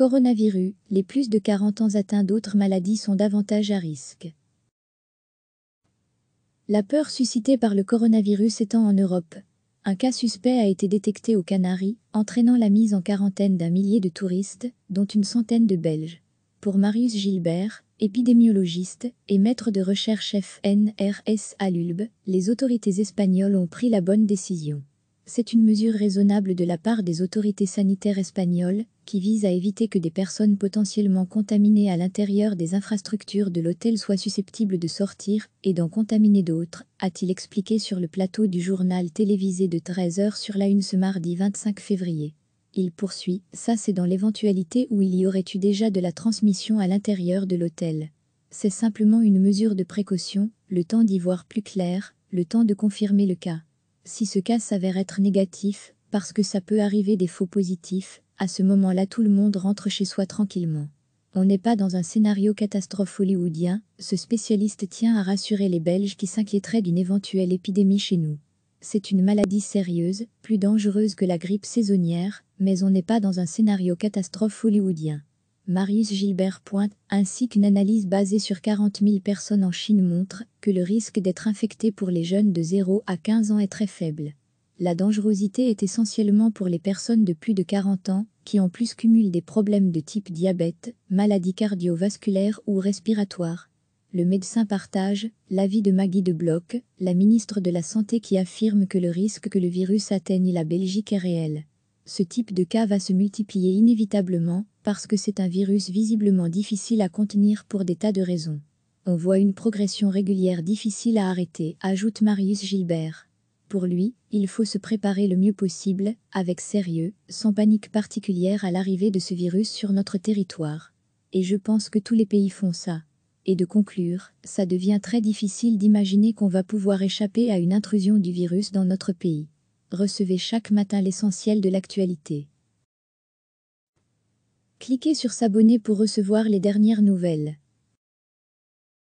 Coronavirus, les plus de 40 ans atteints d'autres maladies sont davantage à risque. La peur suscitée par le coronavirus étant en Europe, un cas suspect a été détecté aux Canaries, entraînant la mise en quarantaine d'un millier de touristes, dont une centaine de Belges. Pour Marius Gilbert, épidémiologiste et maître de recherche FNRS à l'ULB, les autorités espagnoles ont pris la bonne décision. C'est une mesure raisonnable de la part des autorités sanitaires espagnoles, qui vise à éviter que des personnes potentiellement contaminées à l'intérieur des infrastructures de l'hôtel soient susceptibles de sortir et d'en contaminer d'autres, a-t-il expliqué sur le plateau du journal télévisé de 13h sur la Une ce mardi 25 février. Il poursuit, ça c'est dans l'éventualité où il y aurait eu déjà de la transmission à l'intérieur de l'hôtel. C'est simplement une mesure de précaution, le temps d'y voir plus clair, le temps de confirmer le cas. Si ce cas s'avère être négatif, parce que ça peut arriver des faux positifs, à ce moment-là tout le monde rentre chez soi tranquillement. On n'est pas dans un scénario catastrophe hollywoodien, ce spécialiste tient à rassurer les Belges qui s'inquiéteraient d'une éventuelle épidémie chez nous. C'est une maladie sérieuse, plus dangereuse que la grippe saisonnière, mais on n'est pas dans un scénario catastrophe hollywoodien. Maryse Gilbert pointe, ainsi qu'une analyse basée sur 40 000 personnes en Chine montre que le risque d'être infecté pour les jeunes de 0 à 15 ans est très faible. La dangerosité est essentiellement pour les personnes de plus de 40 ans, qui en plus cumulent des problèmes de type diabète, maladie cardiovasculaire ou respiratoire. Le médecin partage l'avis de Maggie de Bloch, la ministre de la Santé qui affirme que le risque que le virus atteigne la Belgique est réel ce type de cas va se multiplier inévitablement, parce que c'est un virus visiblement difficile à contenir pour des tas de raisons. On voit une progression régulière difficile à arrêter, ajoute Marius Gilbert. Pour lui, il faut se préparer le mieux possible, avec sérieux, sans panique particulière à l'arrivée de ce virus sur notre territoire. Et je pense que tous les pays font ça. Et de conclure, ça devient très difficile d'imaginer qu'on va pouvoir échapper à une intrusion du virus dans notre pays recevez chaque matin l'essentiel de l'actualité. Cliquez sur S'abonner pour recevoir les dernières nouvelles.